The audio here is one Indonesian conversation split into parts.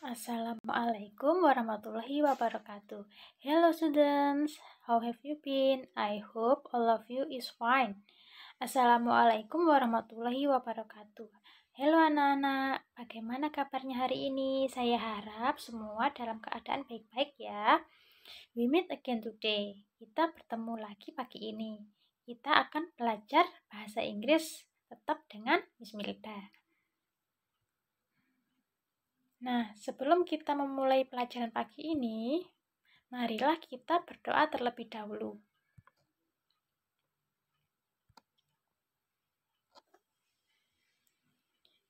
Assalamualaikum warahmatullahi wabarakatuh. Hello students, how have you been? I hope all of you is fine. Assalamualaikum warahmatullahi wabarakatuh. Hello anak-anak, bagaimana kabarnya hari ini? Saya harap semua dalam keadaan baik-baik ya. We meet again today. Kita bertemu lagi pagi ini. Kita akan belajar bahasa Inggris tetap dengan Miss Milda. Nah, sebelum kita memulai pelajaran pagi ini, marilah kita berdoa terlebih dahulu.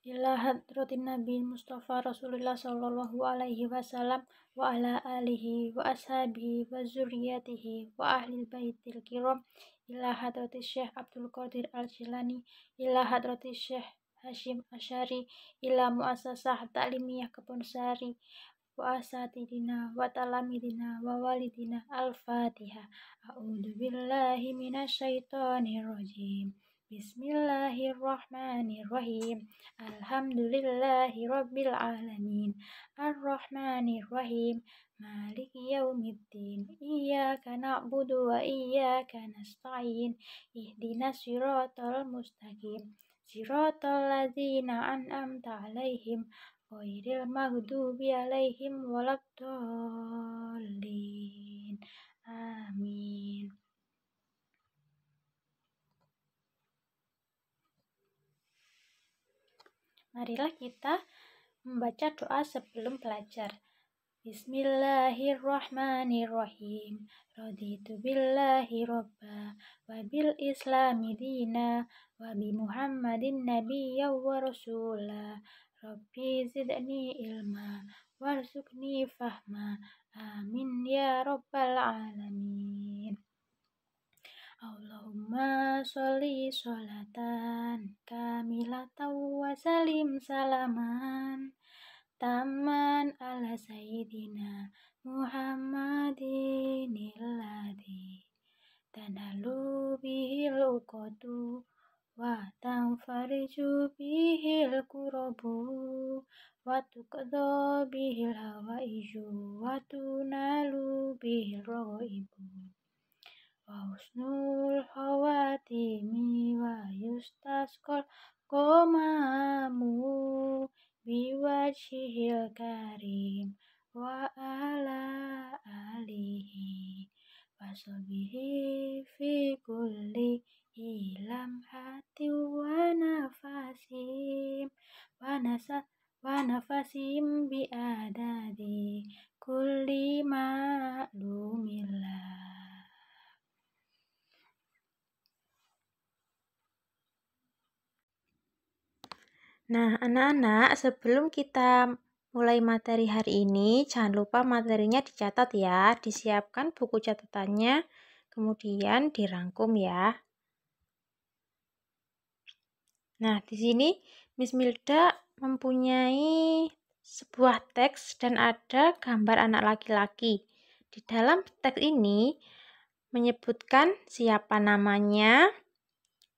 Ilahat hadratin Nabi Mustafa Rasulullah Sallallahu Alaihi Wasallam wa ala alihi wa ashabihi wa zuriyatihi wa ahli baitil kiram ila hadrati Syekh Abdul Qadir Al-Jilani ila hadrati Syekh Hashim Asyari ila muasasah ta'limiyah Kebonsari wa asatidina wa talamidina wa walidina al fatiha a'udhu billahi minasyaitonir rajim Bismillahirrahmanirrahim Alhamdulillahi Rabbil Alamin Ar-Rahmanirrahim Maliki yaumiddin Iyaka na'budu wa iyaka nasta'in Ihdina siratal mustaqim Siratal ladzina an'amta 'alaihim ghairil maghdubi 'alaihim waladdallin. Amin. Marilah kita membaca doa sebelum belajar. Bismillahirrahmanirrahim. Raditu billahi robba wa bil islami dina wa bi Muhammadin nabiyya wa rasula. Rabbi zidni ilma warzukni fahma. Amin ya rabbal alamin. Allahumma sholli sholatan kamilatan wa salim salaman taman ala sayyidina Muhammadin illadhi tanalu bihil uqadu wa tanfariju bihil kurabu wa tukadu bihil hawaiju wa tunalu bihil ibu wa husnul hawatimi wa yustasqal qomamu biwajhihil karim wa ala alihi wasobihi fi kulli ilam hati wa nafasim wa nasa wa nafasim bi adadi kulli ma'lumillah Nah, anak-anak, sebelum kita mulai materi hari ini, jangan lupa materinya dicatat ya. Disiapkan buku catatannya, kemudian dirangkum ya. Nah, di sini Miss Milda mempunyai sebuah teks dan ada gambar anak laki-laki. Di dalam teks ini menyebutkan siapa namanya,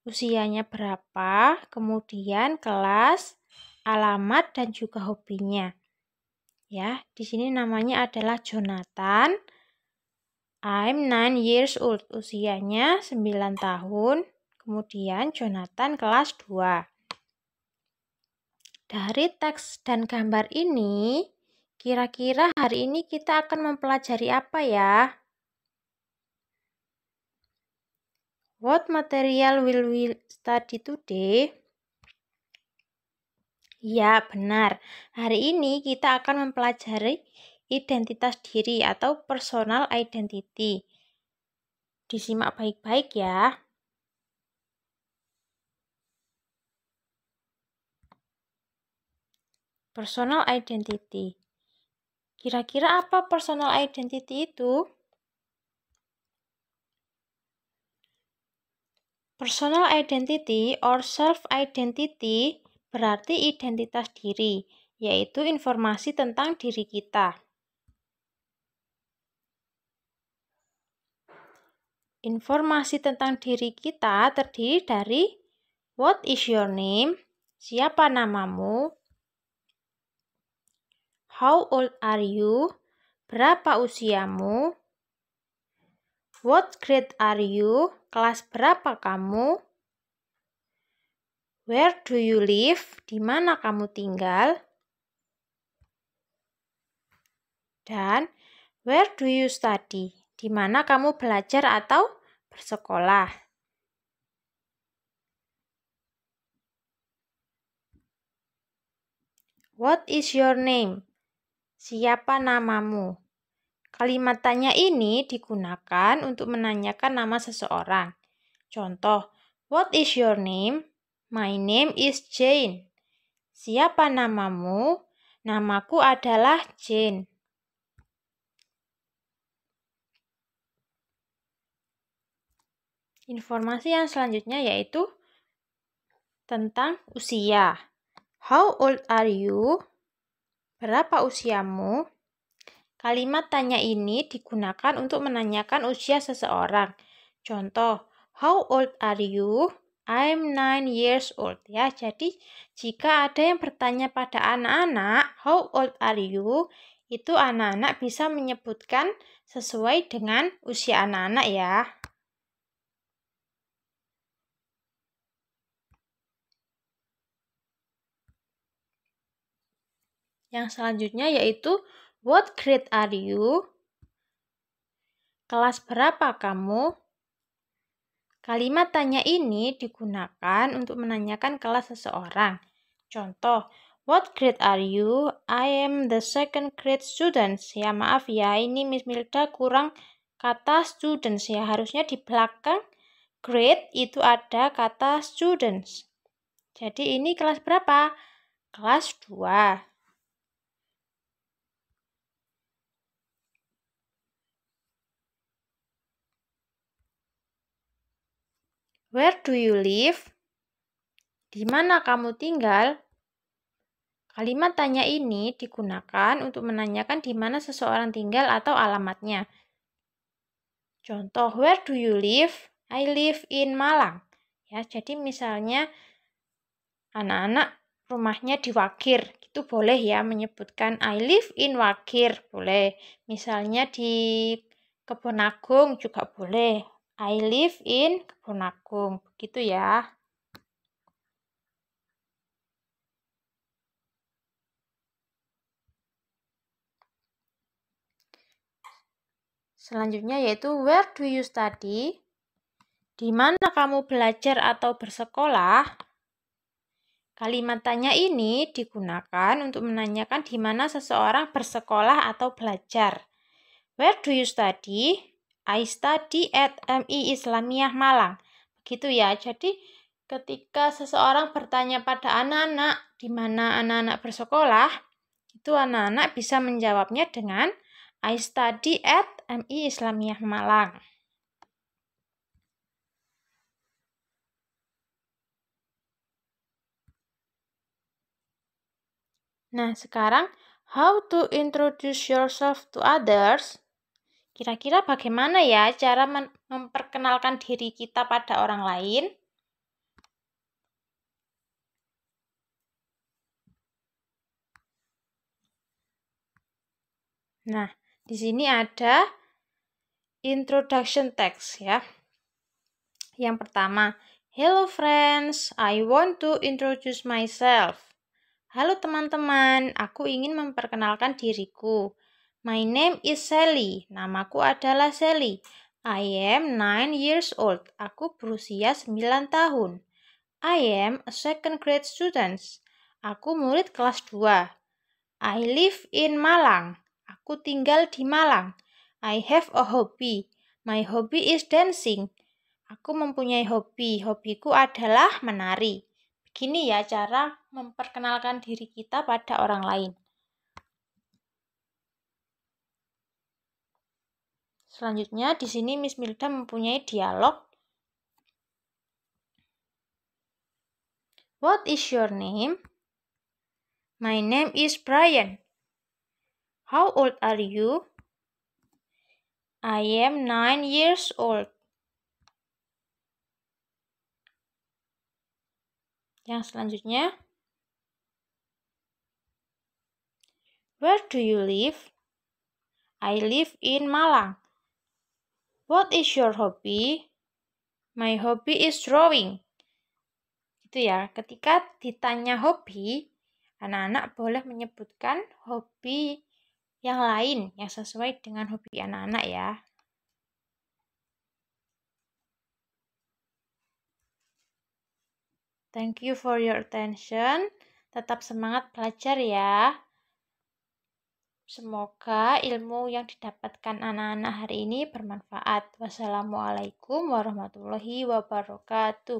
usianya berapa, kemudian kelas, alamat, dan juga hobinya. Ya, di sini namanya adalah Jonathan. I'm 9 years old, usianya 9 tahun. Kemudian Jonathan kelas 2. Dari teks dan gambar ini, kira-kira hari ini kita akan mempelajari apa ya? What material will we study today? Ya, benar. Hari ini kita akan mempelajari identitas diri atau personal identity. Disimak baik-baik ya. Personal identity. Kira-kira apa personal identity itu? Personal identity or self-identity berarti identitas diri, yaitu informasi tentang diri kita. Informasi tentang diri kita terdiri dari What is your name? Siapa namamu? How old are you? Berapa usiamu? What grade are you? Kelas berapa kamu? Where do you live? Di mana kamu tinggal? Dan where do you study? Di mana kamu belajar atau bersekolah? What is your name? Siapa namamu? Kalimat tanya ini digunakan untuk menanyakan nama seseorang. Contoh, what is your name? My name is Jane. Siapa namamu? Namaku adalah Jane. Informasi yang selanjutnya yaitu tentang usia. How old are you? Berapa usiamu? Kalimat tanya ini digunakan untuk menanyakan usia seseorang. Contoh, how old are you? I'm nine years old ya. Jadi, jika ada yang bertanya pada anak-anak, how old are you? Itu anak-anak bisa menyebutkan sesuai dengan usia anak-anak ya. Yang selanjutnya yaitu What grade are you? Kelas berapa kamu? Kalimat tanya ini digunakan untuk menanyakan kelas seseorang. Contoh, What grade are you? I am the second grade student. Ya maaf ya, ini Miss Milda kurang kata students ya. Harusnya di belakang grade itu ada kata students. Jadi ini kelas berapa? Kelas 2. Where do you live? Di mana kamu tinggal? Kalimat tanya ini digunakan untuk menanyakan di mana seseorang tinggal atau alamatnya. Contoh, where do you live? I live in Malang. Ya, jadi misalnya anak-anak rumahnya di Wakir, itu boleh ya menyebutkan I live in Wakir. boleh. Misalnya di Kebun Agung juga boleh. I live in Kebun Agung. Begitu ya. Selanjutnya yaitu where do you study? Di mana kamu belajar atau bersekolah? Kalimat tanya ini digunakan untuk menanyakan di mana seseorang bersekolah atau belajar. Where do you study? I study at MI Islamiyah Malang. Begitu ya. Jadi ketika seseorang bertanya pada anak-anak di mana anak-anak bersekolah, itu anak-anak bisa menjawabnya dengan I study at MI Islamiyah Malang. Nah, sekarang how to introduce yourself to others? Kira-kira bagaimana ya cara memperkenalkan diri kita pada orang lain? Nah, di sini ada introduction text ya. Yang pertama, hello friends, I want to introduce myself. Halo teman-teman, aku ingin memperkenalkan diriku. My name is Sally. Namaku adalah Sally. I am nine years old. Aku berusia 9 tahun. I am a second grade student. Aku murid kelas 2. I live in Malang. Aku tinggal di Malang. I have a hobby. My hobby is dancing. Aku mempunyai hobi. Hobiku adalah menari. Begini ya cara memperkenalkan diri kita pada orang lain. Selanjutnya di sini Miss Milda mempunyai dialog What is your name? My name is Brian. How old are you? I am nine years old. Yang selanjutnya, Where do you live? I live in Malang. What is your hobby? My hobby is drawing. Itu ya. Ketika ditanya hobi, anak-anak boleh menyebutkan hobi yang lain yang sesuai dengan hobi anak-anak ya. Thank you for your attention. Tetap semangat belajar ya. Semoga ilmu yang didapatkan anak-anak hari ini bermanfaat. Wassalamualaikum warahmatullahi wabarakatuh.